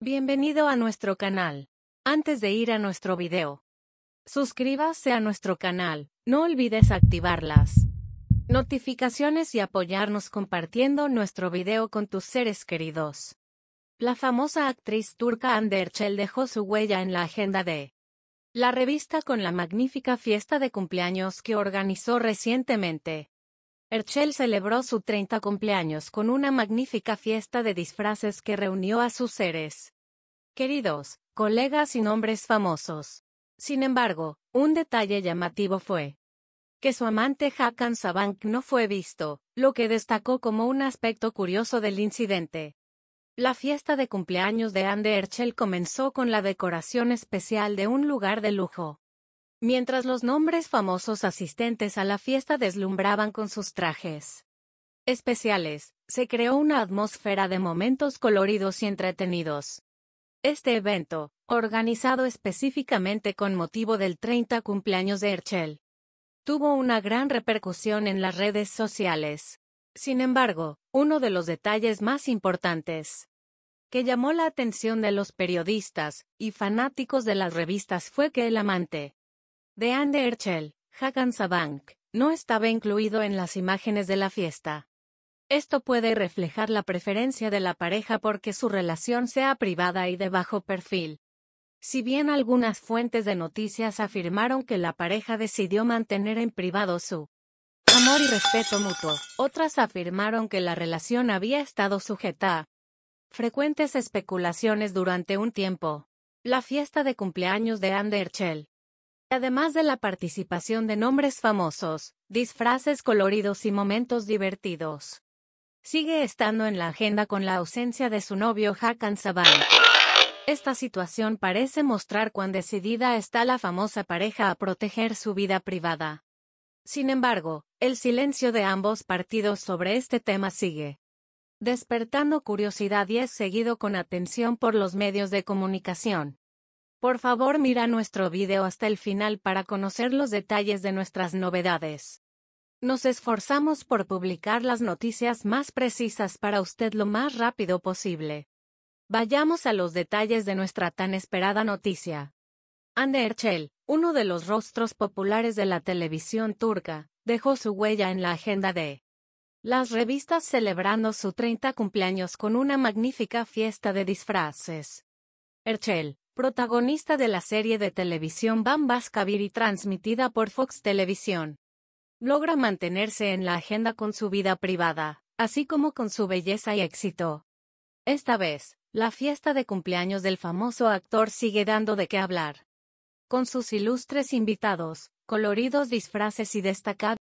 Bienvenido a nuestro canal. Antes de ir a nuestro video, suscríbase a nuestro canal, no olvides activar las notificaciones y apoyarnos compartiendo nuestro video con tus seres queridos. La famosa actriz turca Anderchel dejó su huella en la agenda de la revista con la magnífica fiesta de cumpleaños que organizó recientemente. Herschel celebró su 30 cumpleaños con una magnífica fiesta de disfraces que reunió a sus seres queridos, colegas y nombres famosos. Sin embargo, un detalle llamativo fue que su amante Hakan Sabank no fue visto, lo que destacó como un aspecto curioso del incidente. La fiesta de cumpleaños de Anne Herschel comenzó con la decoración especial de un lugar de lujo mientras los nombres famosos asistentes a la fiesta deslumbraban con sus trajes especiales, se creó una atmósfera de momentos coloridos y entretenidos. Este evento, organizado específicamente con motivo del 30 cumpleaños de Herschel, tuvo una gran repercusión en las redes sociales. Sin embargo, uno de los detalles más importantes que llamó la atención de los periodistas y fanáticos de las revistas fue que el amante de Anderchel, Hakan Sabank, no estaba incluido en las imágenes de la fiesta. Esto puede reflejar la preferencia de la pareja porque su relación sea privada y de bajo perfil. Si bien algunas fuentes de noticias afirmaron que la pareja decidió mantener en privado su amor y respeto mutuo, otras afirmaron que la relación había estado sujeta a frecuentes especulaciones durante un tiempo. La fiesta de cumpleaños de Anderchel, Además de la participación de nombres famosos, disfraces coloridos y momentos divertidos. Sigue estando en la agenda con la ausencia de su novio Hakan Saban. Esta situación parece mostrar cuán decidida está la famosa pareja a proteger su vida privada. Sin embargo, el silencio de ambos partidos sobre este tema sigue despertando curiosidad y es seguido con atención por los medios de comunicación. Por favor mira nuestro video hasta el final para conocer los detalles de nuestras novedades. Nos esforzamos por publicar las noticias más precisas para usted lo más rápido posible. Vayamos a los detalles de nuestra tan esperada noticia. Anne Erçel, uno de los rostros populares de la televisión turca, dejó su huella en la agenda de las revistas celebrando su 30 cumpleaños con una magnífica fiesta de disfraces. Erchel protagonista de la serie de televisión Bambas Kaviri transmitida por Fox Televisión. Logra mantenerse en la agenda con su vida privada, así como con su belleza y éxito. Esta vez, la fiesta de cumpleaños del famoso actor sigue dando de qué hablar. Con sus ilustres invitados, coloridos disfraces y destacados